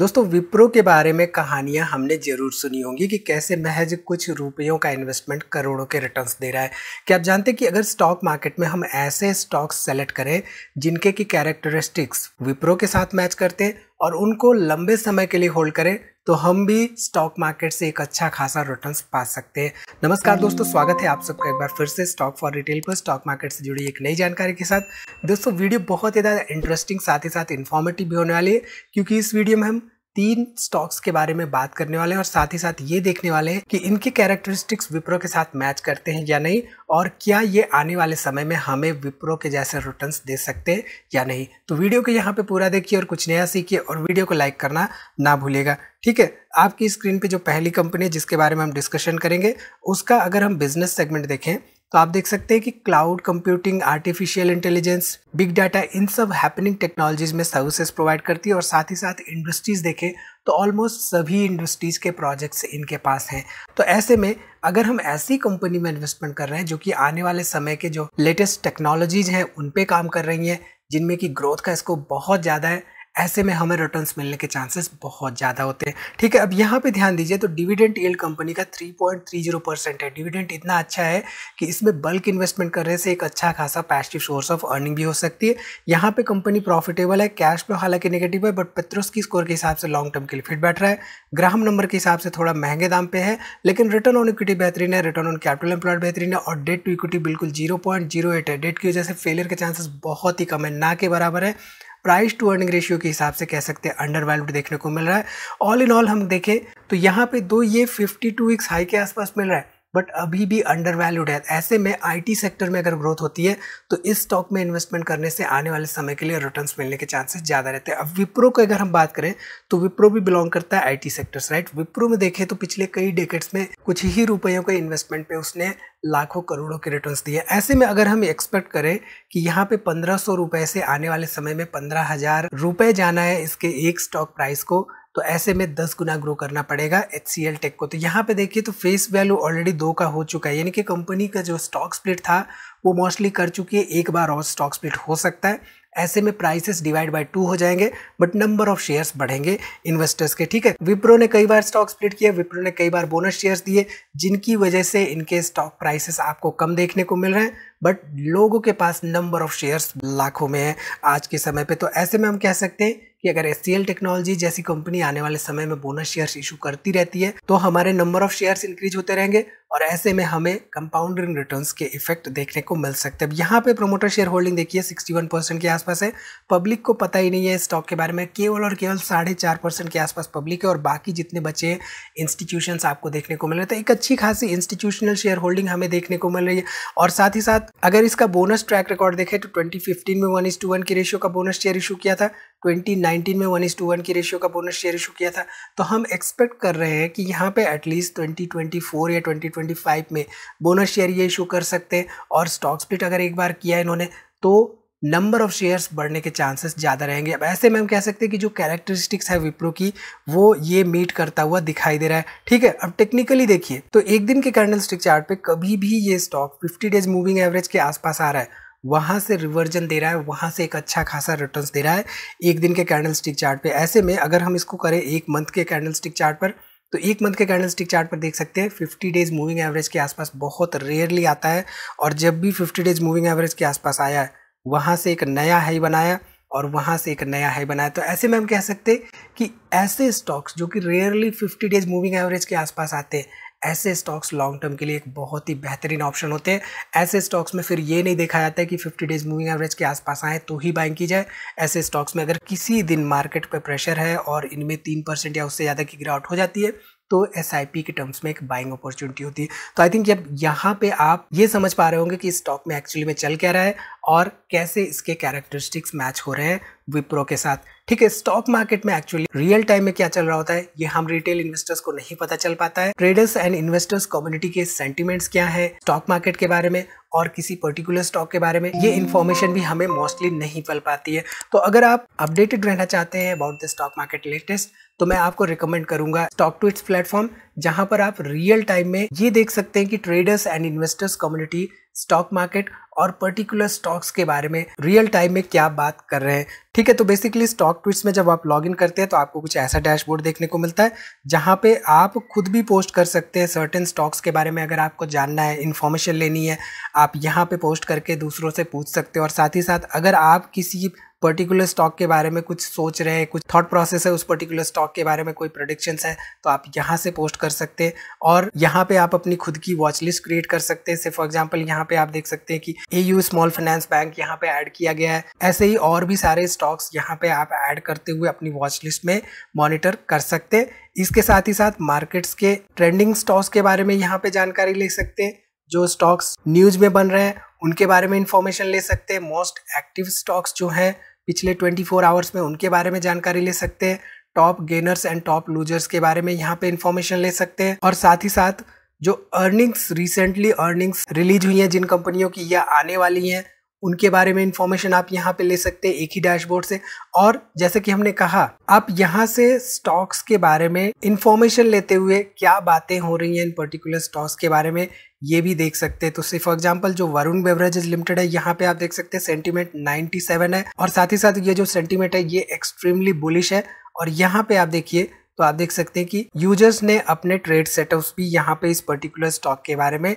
दोस्तों विप्रो के बारे में कहानियां हमने जरूर सुनी होंगी कि कैसे महज कुछ रुपयों का इन्वेस्टमेंट करोड़ों के रिटर्न्स दे रहा है क्या आप जानते हैं कि अगर स्टॉक मार्केट में हम ऐसे स्टॉक्स सेलेक्ट करें जिनके की कैरेक्टरिस्टिक्स विप्रो के साथ मैच करते हैं और उनको लंबे समय के लिए होल्ड करें तो हम भी स्टॉक मार्केट से एक अच्छा खासा रिटर्न पा सकते हैं नमस्कार दोस्तों स्वागत है आप सबका एक बार फिर से स्टॉक फॉर रिटेल पर स्टॉक मार्केट से जुड़ी एक नई जानकारी के साथ दोस्तों वीडियो बहुत ही ज़्यादा इंटरेस्टिंग साथ ही साथ इन्फॉर्मेटिव भी होने वाली है क्योंकि इस वीडियो में हम तीन स्टॉक्स के बारे में बात करने वाले हैं और साथ ही साथ ये देखने वाले हैं कि इनके कैरेक्टरिस्टिक्स विप्रो के साथ मैच करते हैं या नहीं और क्या ये आने वाले समय में हमें विप्रो के जैसे रिटर्न दे सकते हैं या नहीं तो वीडियो को यहाँ पे पूरा देखिए और कुछ नया सीखिए और वीडियो को लाइक करना ना भूलेगा ठीक है आपकी स्क्रीन पे जो पहली कंपनी है जिसके बारे में हम डिस्कशन करेंगे उसका अगर हम बिजनेस सेगमेंट देखें तो आप देख सकते हैं कि cloud computing artificial intelligence big data इन सब हैपनिंग टेक्नोलॉजीज में सर्विसेज प्रोवाइड करती है और साथ ही साथ इंडस्ट्रीज देखें तो ऑलमोस्ट सभी इंडस्ट्रीज़ के प्रोजेक्ट्स इनके पास हैं तो ऐसे में अगर हम ऐसी कंपनी में इन्वेस्टमेंट कर रहे हैं जो कि आने वाले समय के जो लेटेस्ट टेक्नोलॉजीज हैं उन पर काम कर रही हैं जिनमें कि ग्रोथ का स्कोप बहुत ज़्यादा है ऐसे में हमें रिटर्न मिलने के चांसेस बहुत ज़्यादा होते हैं ठीक है अब यहाँ पे ध्यान दीजिए तो डिविडेंट एल कंपनी का 3.30 परसेंट है डिविडेंट इतना अच्छा है कि इसमें बल्क इन्वेस्टमेंट करने से एक अच्छा खासा पैसिव सोर्स ऑफ अर्निंग भी हो सकती है यहाँ पे कंपनी प्रॉफिटेबल है कैश फ्लो हालांकि नेगेटिव है बट पेत्रोस की स्कोर के हिसाब से लॉन्ग टर्म के लिए फिट बैठ रहा है ग्राम नंबर के हिसाब से थोड़ा महंगे दाम पे है लेकिन रिटर्न ऑन इक्विटी बेहतरीन है रिटर्न ऑन कैपिटल एम्प्लॉयड बेहतरीन है और डेट टू इक्विटी बिल्कुल जीरो पॉइंट जीरो एट है डेट की वजह से फेलियर के चांसेस बहुत ही कम है ना के बराबर है प्राइस टू अर्निंग रेशियो के हिसाब से कह सकते हैं अंडर वैल्यूड देखने को मिल रहा है ऑल इन ऑल हम देखें तो यहाँ पे दो ये 52 टू वीक्स हाई के आसपास मिल रहा है बट अभी भी अंडर वैल्यूड है ऐसे में आईटी सेक्टर में अगर ग्रोथ होती है तो इस स्टॉक में इन्वेस्टमेंट करने से आने वाले समय के लिए रिटर्न मिलने के चांसेस ज़्यादा रहते हैं अब विप्रो की अगर हम बात करें तो विप्रो भी बिलोंग करता है आईटी सेक्टर्स राइट विप्रो में देखें तो पिछले कई डेकेट्स में कुछ ही रुपयों के इन्वेस्टमेंट पे उसने लाखों करोड़ों के रिटर्न्स दिए ऐसे में अगर हम एक्सपेक्ट करें कि यहाँ पे पंद्रह सौ रुपये से आने वाले समय में पंद्रह हजार रुपये जाना है इसके एक स्टॉक प्राइस को तो ऐसे में दस गुना ग्रो करना पड़ेगा एच सी एल टेक को तो यहाँ पे देखिए तो फेस वैल्यू ऑलरेडी दो का हो चुका है यानी कि कंपनी का जो स्टॉक स्प्लिट था वो मोस्टली कर चुकी है एक बार और स्टॉक स्प्लिट हो सकता है ऐसे में प्राइसेस डिवाइड बाय टू हो जाएंगे बट नंबर ऑफ शेयर्स बढ़ेंगे इन्वेस्टर्स के ठीक है विप्रो ने कई बार स्टॉक स्प्लिट किया विप्रो ने कई बार बोनस शेयर्स दिए जिनकी वजह से इनके स्टॉक प्राइसेस आपको कम देखने को मिल रहे हैं बट लोगों के पास नंबर ऑफ शेयर्स लाखों में है आज के समय पे तो ऐसे में हम कह सकते हैं कि अगर एस टेक्नोलॉजी जैसी कंपनी आने वाले समय में बोनस शेयर्स इशू करती रहती है तो हमारे नंबर ऑफ शेयर्स इंक्रीज होते रहेंगे और ऐसे में हमें कंपाउंडिंग रिटर्न्स के इफेक्ट देखने को मिल सकते हैं यहाँ पे प्रोमोटर शेयर होल्डिंग देखिए 61 परसेंट के आसपास है पब्लिक को पता ही नहीं है स्टॉक के बारे में केवल और केवल साढ़े चार परसेंट के आसपास पब्लिक है और बाकी जितने बचे हैं आपको देखने को मिल रहे थे तो एक अच्छी खासी इंस्टीट्यूशनल शेयर होल्डिंग हमें देखने को मिल रही है और साथ ही साथ अगर इसका बोनस ट्रैक रिकॉर्ड देखें तो 2015 में वन इज टू वन की रेशियो का बोनस शेयर इशू किया था 2019 में वन इज टू वन की रेशियो का बोनस शेयर इशू किया था तो हम एक्सपेक्ट कर रहे हैं कि यहाँ पे एटलीस्ट 2024 या 2025 में बोनस शेयर ये इशू कर सकते हैं और स्टॉक स्प्लिट अगर एक बार किया इन्होंने तो नंबर ऑफ शेयर्स बढ़ने के चांसेस ज़्यादा रहेंगे अब ऐसे में हम कह सकते हैं कि जो कैरेक्टरिस्टिक्स है विप्रो की वो ये मीट करता हुआ दिखाई दे रहा है ठीक है अब टेक्निकली देखिए तो एक दिन के कैंडल स्टिक चार्ट पे कभी भी ये स्टॉक 50 डेज मूविंग एवरेज के आसपास आ रहा है वहाँ से रिवर्जन दे रहा है वहाँ से एक अच्छा खासा रिटर्न दे रहा है एक दिन के कैंडल स्टिक चार्ट पे ऐसे में अगर हम इसको करें एक मंथ के कैंडल स्टिक चार्ट पर तो एक मंथ के कैंडल स्टिक चार्ट पर देख सकते हैं 50 डेज मूविंग एवरेज के आसपास बहुत रेयरली आता है और जब भी 50 डेज मूविंग एवरेज के आसपास आया है वहाँ से एक नया हाई बनाया और वहाँ से एक नया हाई बनाया तो ऐसे में हम कह सकते कि ऐसे स्टॉक्स जो कि रेयरली 50 डेज मूविंग एवरेज के आसपास आते हैं ऐसे स्टॉक्स लॉन्ग टर्म के लिए एक बहुत ही बेहतरीन ऑप्शन होते हैं ऐसे स्टॉक्स में फिर ये नहीं देखा जाता है कि 50 डेज मूविंग एवरेज के आसपास आए तो ही बाइंग की जाए ऐसे स्टॉक्स में अगर किसी दिन मार्केट पर प्रेशर है और इनमें तीन परसेंट या उससे ज़्यादा की गिरावट हो जाती है तो एस के टर्म्स में एक बाइंग अपॉर्चुनिटी होती है तो आई थिंक जब यहाँ पे आप ये समझ पा रहे होंगे कि स्टॉक में एक्चुअली में चल क्या रहा है और कैसे इसके कैरेक्टरिस्टिक्स मैच हो रहे हैं विप्रो के साथ ठीक है स्टॉक मार्केट में एक्चुअली रियल टाइम में क्या चल रहा होता है ये हम रिटेल इन्वेस्टर्स को नहीं पता चल पाता है ट्रेडर्स एंड इन्वेस्टर्स कम्युनिटी के सेंटिमेंट्स क्या है स्टॉक मार्केट के बारे में और किसी पर्टिकुलर स्टॉक के बारे में ये इन्फॉर्मेशन भी हमें मोस्टली नहीं मिल पाती है तो अगर आप अपडेटेड रहना चाहते हैं about the stock market latest तो मैं आपको रिकमेंड करूंगा स्टॉक टू इट्स प्लेटफॉर्म जहां पर आप रियल टाइम में ये देख सकते हैं कि traders and investors community stock market और पर्टिकुलर स्टॉक्स के बारे में रियल टाइम में क्या बात कर रहे हैं ठीक है तो बेसिकली स्टॉक ट्विट्स में जब आप लॉग इन करते हैं तो आपको कुछ ऐसा डैशबोर्ड देखने को मिलता है जहाँ पे आप खुद भी पोस्ट कर सकते हैं सर्टेन स्टॉक्स के बारे में अगर आपको जानना है इन्फॉर्मेशन लेनी है आप यहाँ पे पोस्ट करके दूसरों से पूछ सकते हो और साथ ही साथ अगर आप किसी पर्टिकुलर स्टॉक के बारे में कुछ सोच रहे हैं कुछ थॉट प्रोसेस है उस पर्टिकुलर स्टॉक के बारे में कोई प्रोडिक्शंस है तो आप यहाँ से पोस्ट कर सकते हैं और यहाँ पे आप अपनी खुद की वॉच लिस्ट क्रिएट कर सकते हैं फॉर एग्जाम्पल यहाँ पे आप देख सकते हैं कि A U small finance bank यहाँ पे ऐड किया गया है ऐसे ही और भी सारे स्टॉक्स यहाँ पे आप ऐड करते हुए अपनी वॉच लिस्ट में मॉनिटर कर सकते हैं इसके साथ ही साथ मार्केट्स के ट्रेंडिंग स्टॉक्स के बारे में यहाँ पे जानकारी ले सकते हैं जो स्टॉक्स न्यूज में बन रहे हैं उनके बारे में इंफॉर्मेशन ले सकते हैं मोस्ट एक्टिव स्टॉक्स जो हैं पिछले 24 आवर्स में उनके बारे में जानकारी ले सकते हैं top gainers and top losers के बारे में यहाँ पे इन्फॉर्मेशन ले सकते हैं और साथ ही साथ जो अर्निंग्स रिसेंटली अर्निंग्स रिलीज हुई हैं जिन कंपनियों की या आने वाली हैं उनके बारे में इंफॉर्मेशन आप यहाँ पे ले सकते हैं एक ही डैशबोर्ड से और जैसे कि हमने कहा आप यहाँ से स्टॉक्स के बारे में इंफॉर्मेशन लेते हुए क्या बातें हो रही हैं इन पर्टिकुलर स्टॉक्स के बारे में ये भी देख सकते हैं तो सिर्फ एग्जांपल जो वरुण बेवरेजेस लिमिटेड है यहाँ पे आप देख सकते हैं सेंटीमेंट 97 है और साथ ही साथ ये जो सेंटीमेंट है ये एक्सट्रीमली बुलिश है और यहाँ पे आप देखिए तो आप देख सकते हैं कि यूजर्स ने अपने ट्रेड सेटअप्स भी यहाँ पे इस पर्टिकुलर स्टॉक के बारे में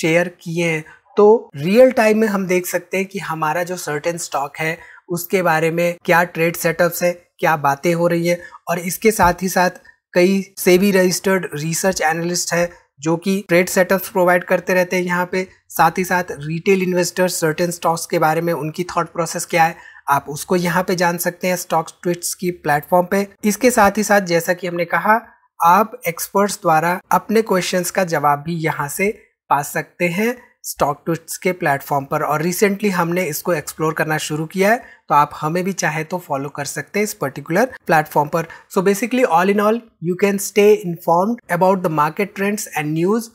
शेयर किए हैं तो रियल टाइम में हम देख सकते हैं कि हमारा जो सर्टेन स्टॉक है उसके बारे में क्या ट्रेड सेटअप्स है क्या बातें हो रही है और इसके साथ ही साथ कई सेबी रजिस्टर्ड रिसर्च एनालिस्ट है जो कि ट्रेड सेटअप्स प्रोवाइड करते रहते हैं यहाँ पे साथ ही साथ रिटेल इन्वेस्टर्स सर्टेन स्टॉक्स के बारे में उनकी थॉट प्रोसेस क्या है आप उसको यहाँ पे जान सकते हैं स्टॉक्स ट्विट्स की प्लेटफॉर्म पे इसके साथ ही साथ जैसा कि हमने कहा आप एक्सपर्ट्स द्वारा अपने क्वेश्चंस का जवाब भी यहाँ से पा सकते हैं स्टॉक ट्विट्स के प्लेटफॉर्म पर और रिसेंटली हमने इसको एक्सप्लोर करना शुरू किया है तो आप हमें भी चाहे तो फॉलो कर सकते हैं इस पर्टिकुलर प्लेटफॉर्म पर so basically all in all you can stay informed about the market trends and news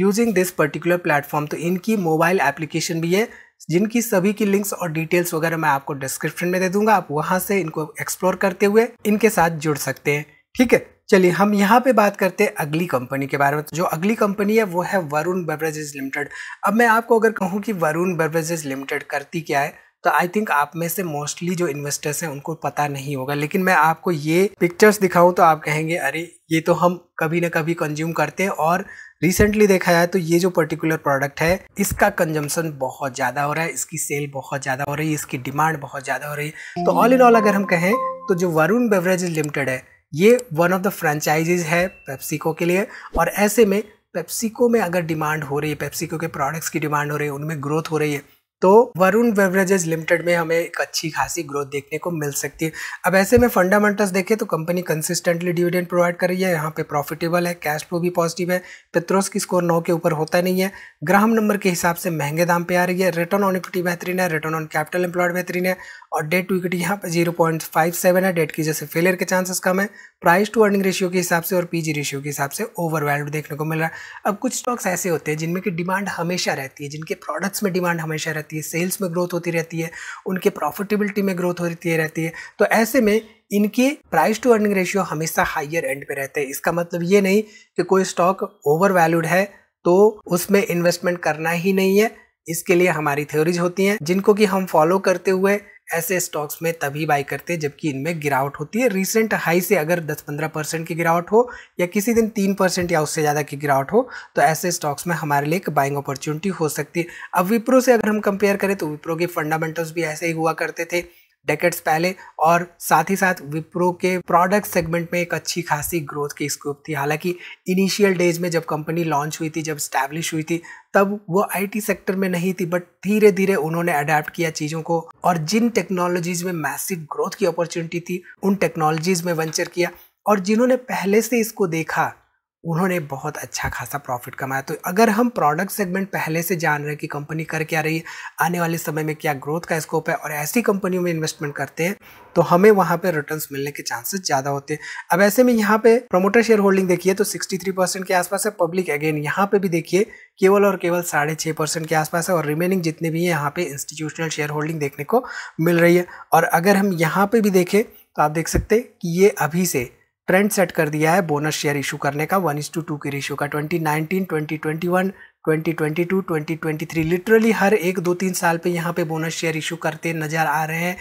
using this particular platform तो इनकी मोबाइल एप्लीकेशन भी है जिनकी सभी की लिंक्स और डिटेल्स वगैरह मैं आपको डिस्क्रिप्शन में दे दूंगा आप वहां से इनको एक्सप्लोर करते हुए इनके साथ जुड़ सकते हैं ठीक है चलिए हम यहाँ पे बात करते हैं अगली कंपनी के बारे में जो अगली कंपनी है वो है वरुण बेवरेजेस लिमिटेड अब मैं आपको अगर कहूँ कि वरुण बेवरेजेस लिमिटेड करती क्या है तो आई थिंक आप में से मोस्टली जो इन्वेस्टर्स हैं उनको पता नहीं होगा लेकिन मैं आपको ये पिक्चर्स दिखाऊं तो आप कहेंगे अरे ये तो हम कभी ना कभी कंज्यूम करते हैं और रिसेंटली देखा जाए तो ये जो पर्टिकुलर प्रोडक्ट है इसका कंजम्पशन बहुत ज़्यादा हो रहा है इसकी सेल बहुत ज़्यादा हो रही है इसकी डिमांड बहुत ज़्यादा हो रही है तो ऑल इन ऑल अगर हम कहें तो जो वरुण बेवरेज लिमिटेड है ये वन ऑफ द फ्रेंचाइजीज है पेप्सिको के लिए और ऐसे में पेप्सिको में अगर डिमांड हो रही है पेप्सिको के प्रोडक्ट्स की डिमांड हो रही है उनमें ग्रोथ हो रही है तो वरुण बेवरेजेज लिमिटेड में हमें एक अच्छी खासी ग्रोथ देखने को मिल सकती है अब ऐसे में फंडामेंटल्स देखें तो कंपनी कंसिस्टेंटली डिविडेंड प्रोवाइड कर रही है यहाँ पे प्रॉफिटेबल है कैश फ्लो भी पॉजिटिव है पेट्रोस की स्कोर नौ के ऊपर होता नहीं है ग्राहम नंबर के हिसाब से महंगे दाम पे आ रही है रिटर्न ऑन इक्विटी बेहतरीन है रिटर्न ऑन कैपिटल एम्प्लॉयड बेहतरीन है और डेट टू इक्विटी यहाँ पर जीरो पॉइंट फाइव सेवन है डेट की जैसे फेलियर के चांसेस कम है प्राइस टू अर्निंग रेशियो के हिसाब से और पीजी रेशियो के हिसाब से ओवर वैल्यू देखने को मिल रहा है अब कुछ स्टॉक्स ऐसे होते हैं जिनमें की डिमांड हमेशा रहती है जिनके प्रोडक्ट्स में डिमांड हमेशा रहती है सेल्स में ग्रोथ होती रहती है उनके प्रॉफिटेबिलिटी में ग्रोथ होती रहती है तो ऐसे में इनके प्राइस टू अर्निंग रेशियो हमेशा हाइयर एंड पे रहते हैं इसका मतलब ये नहीं कि कोई स्टॉक ओवर वैल्यूड है तो उसमें इन्वेस्टमेंट करना ही नहीं है इसके लिए हमारी थ्योरीज होती हैं जिनको कि हम फॉलो करते हुए ऐसे स्टॉक्स में तभी बाई करते हैं जबकि इनमें गिरावट होती है रिसेंट हाई से अगर 10-15 परसेंट की गिरावट हो या किसी दिन 3 परसेंट या उससे ज़्यादा की गिरावट हो तो ऐसे स्टॉक्स में हमारे लिए एक बाइंग अपॉर्चुनिटी हो सकती है अब विप्रो से अगर हम कंपेयर करें तो विप्रो के फंडामेंटल्स भी ऐसे ही हुआ करते थे डेकेट्स पहले और साथ ही साथ विप्रो के प्रोडक्ट सेगमेंट में एक अच्छी खासी ग्रोथ की स्कोप थी हालांकि इनिशियल डेज में जब कंपनी लॉन्च हुई थी जब स्टैब्लिश हुई थी तब वो आईटी सेक्टर में नहीं थी बट धीरे धीरे उन्होंने अडेप्ट किया चीज़ों को और जिन टेक्नोलॉजीज में मैसिव ग्रोथ की अपॉर्चुनिटी थी उन टेक्नोलॉजीज में वेंचर किया और जिन्होंने पहले से इसको देखा उन्होंने बहुत अच्छा खासा प्रॉफिट कमाया तो अगर हम प्रोडक्ट सेगमेंट पहले से जान रहे हैं कि कंपनी कर क्या रही है आने वाले समय में क्या ग्रोथ का स्कोप है और ऐसी कंपनियों में इन्वेस्टमेंट करते हैं तो हमें वहाँ पर रिटर्न मिलने के चांसेस ज़्यादा होते हैं अब ऐसे में यहाँ पर प्रमोटर शेयर होल्डिंग देखिए तो सिक्सटी परसेंट के आसपास है पब्लिक अगेन यहाँ पर भी देखिए केवल और केवल साढ़े छः परसेंट के आसपास है और रिमेनिंग जितने भी हैं यहाँ पे इंस्टीट्यूशनल शेयर होल्डिंग देखने को मिल रही है और अगर हम यहाँ पे भी देखें तो आप देख सकते हैं कि ये अभी से ट्रेंड सेट कर दिया है बोनस शेयर इशू करने का वन इज टू टू की रेशियो का twenty nineteen twenty twenty one twenty twenty two twenty twenty three literally हर एक दो तीन साल पे यहाँ पे बोनस शेयर इशू करते नज़र आ रहे हैं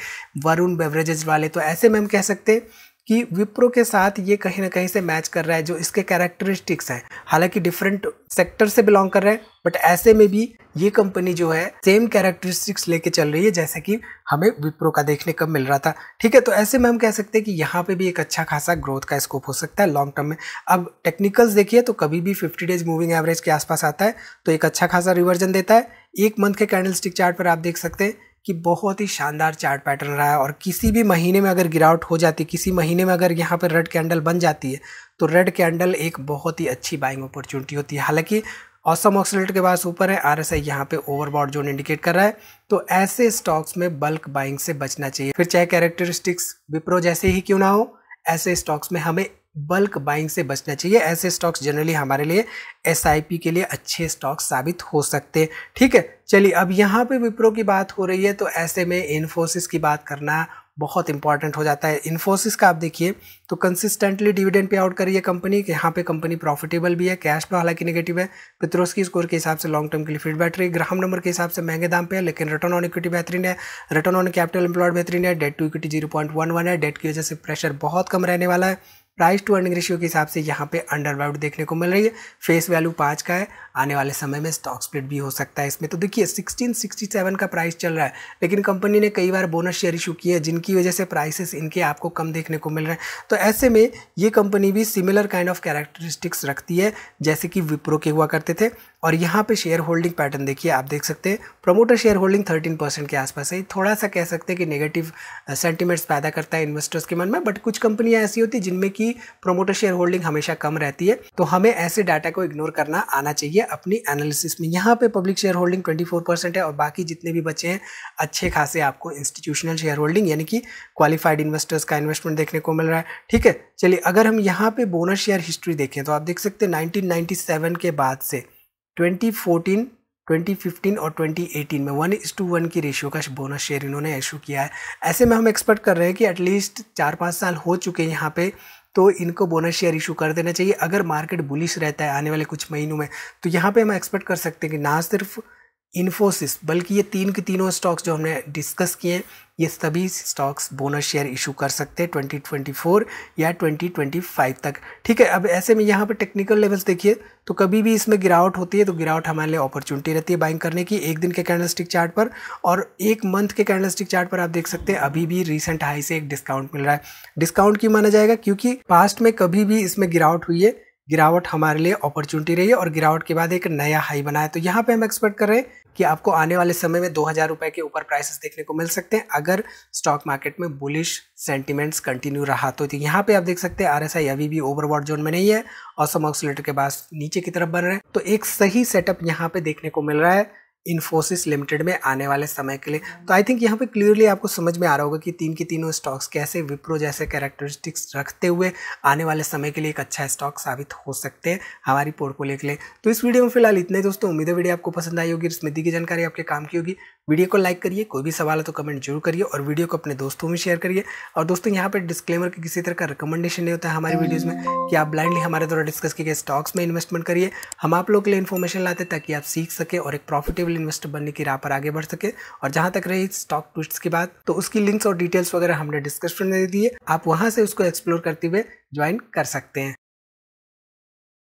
वरुण बेवरेजेस वाले तो ऐसे में हम कह सकते हैं कि विप्रो के साथ ये कहीं ना कहीं से मैच कर रहा है जो इसके कैरेक्टरिस्टिक्स हैं हालांकि डिफरेंट सेक्टर से बिलोंग कर रहे हैं बट ऐसे में भी ये कंपनी जो है सेम कैरेक्टरिस्टिक्स लेके चल रही है जैसे कि हमें विप्रो का देखने का मिल रहा था ठीक है तो ऐसे में हम कह सकते हैं कि यहाँ पे भी एक अच्छा खासा ग्रोथ का स्कोप हो सकता है लॉन्ग टर्म में अब टेक्निकल्स देखिए तो कभी भी फिफ्टी डेज मूविंग एवरेज के आसपास आता है तो एक अच्छा खासा रिवर्जन देता है एक मंथ के कैंडल स्टिक चार्ट पर आप देख सकते हैं कि बहुत ही शानदार चार्ट पैटर्न रहा है और किसी भी महीने में अगर गिरावट हो जाती किसी महीने में अगर यहाँ पर रेड कैंडल बन जाती है तो रेड कैंडल एक बहुत ही अच्छी बाइंग अपॉर्चुनिटी होती है हालांकि औसम ऑक्सीट के पास ऊपर है आर एस आई यहाँ पे ओवरबॉड जोन इंडिकेट कर रहा है तो ऐसे स्टॉक्स में बल्क बाइंग से बचना चाहिए फिर चाहे कैरेक्टरिस्टिक्स विप्रो जैसे ही क्यों ना हो ऐसे स्टॉक्स में हमें बल्क बाइंग से बचना चाहिए ऐसे स्टॉक्स जनरली हमारे लिए एस के लिए अच्छे स्टॉक्स साबित हो सकते हैं ठीक है चलिए अब यहाँ पे विप्रो की बात हो रही है तो ऐसे में इन्फोसिस की बात करना बहुत इंपॉर्टेंट हो जाता है इन्फोसिस का आप देखिए तो कंसिस्टेंटली डिविडेंड पे आउट करिए कंपनी यहाँ पे कंपनी प्रॉफिटेबल भी है कैश पर हालांकि नेगेटिव है की स्कोर के हिसाब से लॉन्ग टर्म के लिए फिट बैटरी ग्राहम नंबर के हिसाब से महंगे दाम पे है लेकिन रिटर्न ऑन इक्विटी बेहतरीन है रिटर्न ऑन कैपिटल एम्प्लॉयड बेहतरीन है debt to equity zero point one one है डेट की वजह से प्रेशर बहुत कम रहने वाला है प्राइस टू अर्निंग रेशियो के हिसाब से यहाँ पे अंडर वैल्यू देखने को मिल रही है फेस वैल्यू पाँच का है आने वाले समय में स्टॉक स्प्लिट भी हो सकता है इसमें तो देखिए सिक्सटीन सिक्सटी सेवन का प्राइस चल रहा है लेकिन कंपनी ने कई बार बोनस शेयर इशू किए जिनकी वजह से प्राइसेस इनके आपको कम देखने को मिल रहे हैं तो ऐसे में ये कंपनी भी सिमिलर काइंड ऑफ कैरेक्टरिस्टिक्स रखती है जैसे कि विप्रो के हुआ करते थे और यहाँ पे शेयर होल्डिंग पैटर्न देखिए आप देख सकते हैं promoter share holding thirteen percent के आसपास है थोड़ा सा कह सकते हैं कि नेगेटिव सेंटीमेंट्स uh, पैदा करता है इन्वेस्टर्स के मन में बट कुछ कंपनियाँ ऐसी होती हैं जिनमें कि प्रमोटर शेयर होल्डिंग हमेशा कम रहती है तो हमें ऐसे डाटा को इग्नोर करना आना चाहिए अपनी एनालिसिस में यहाँ पर पब्लिक शेयर होल्डिंग ट्वेंटी है और बाकी जितने भी बच्चे हैं अच्छे खासे आपको इंस्टीट्यूशनल शेयर होल्डिंग यानी कि क्वालिफाइड इन्वेस्टर्स का इन्वेस्टमेंट देखने को मिल रहा है ठीक है चलिए अगर हम यहाँ पे बोनस शेयर हिस्ट्री देखें तो आप देख सकते हैं 1997 के बाद से 2015 और 2018 में वन इज टू वन की रेशियो का बोनस शेयर इन्होंने इशू किया है ऐसे में हम एक्सपेक्ट कर रहे हैं कि एटलीस्ट चार पाँच साल हो चुके हैं यहाँ पे तो इनको बोनस शेयर इशू कर देना चाहिए अगर मार्केट बुलिश रहता है आने वाले कुछ महीनों में तो यहाँ पे हम एक्सपेक्ट कर सकते हैं कि ना सिर्फ इन्फोसिस बल्कि ये तीन के तीनों स्टॉक्स जो हमने डिस्कस किए हैं ये सभी स्टॉक्स बोनस शेयर इशू कर सकते हैं 2024 या 2025 तक ठीक है अब ऐसे में यहाँ पर टेक्निकल लेवल्स देखिए तो कभी भी इसमें गिरावट होती है तो गिरावट हमारे लिए अपॉर्चुनिटी रहती है बाइंग करने की एक दिन के कैंडलस्टिक चार्ट पर और एक मंथ के कैंडलस्टिक चार्ट पर आप देख सकते हैं अभी भी रिसेंट हाई से एक डिस्काउंट मिल रहा है डिस्काउंट क्यों माना जाएगा क्योंकि पास्ट में कभी भी इसमें गिरावट हुई है गिरावट हमारे लिए अपॉर्चुनिटी रही है और गिरावट के बाद एक नया हाई बनाया तो यहाँ पर हम एक्सपेक्ट कर रहे हैं कि आपको आने वाले समय में दो हज़ार रुपए के ऊपर प्राइसेस देखने को मिल सकते हैं अगर स्टॉक मार्केट में बुलिश सेंटीमेंट्स कंटिन्यू रहा तो यहाँ पे आप देख सकते हैं आई अभी भी ओवरबॉड जोन में नहीं है और सम के पास नीचे की तरफ बन रहे हैं तो एक सही सेटअप यहाँ पे देखने को मिल रहा है इन्फोसिस लिमिटेड में आने वाले समय के लिए तो आई थिंक यहाँ पे क्लियरली आपको समझ में आ रहा होगा कि तीन की तीनों स्टॉक्स कैसे विप्रो जैसे कैरेक्टरिस्टिक्स रखते हुए आने वाले समय के लिए एक अच्छा स्टॉक साबित हो सकते हैं हमारी पोर्टफोलियो के लिए तो इस वीडियो में फिलहाल इतने दोस्तों उम्मीद है वीडियो आपको पसंद आई होगी स्मृति की जानकारी आपके काम की होगी वीडियो को लाइक करिए कोई भी सवाल है तो कमेंट जरूर करिए और वीडियो को अपने दोस्तों में शेयर करिए और दोस्तों यहाँ पर डिस्क्लेमर की किसी तरह का रिकमेंडेशन नहीं होता है हमारी वीडियोज़ में कि आप ब्लाइंडली हमारे द्वारा डिस्कस किए गए स्टॉक्स में इन्वेस्टमेंट करिए हम आप लोग के लिए इन्फॉर्मेशन लाते ताकि आप सीख सके और एक प्रॉफिटेबल सक्सेसफुल इन्वेस्टर बनने की राह पर आगे बढ़ सके और जहां तक रही स्टॉक ट्विस्ट की बात तो उसकी लिंक्स और डिटेल्स वगैरह हमने डिस्क्रिप्शन में दे दिए आप वहां से उसको एक्सप्लोर करते हुए ज्वाइन कर सकते हैं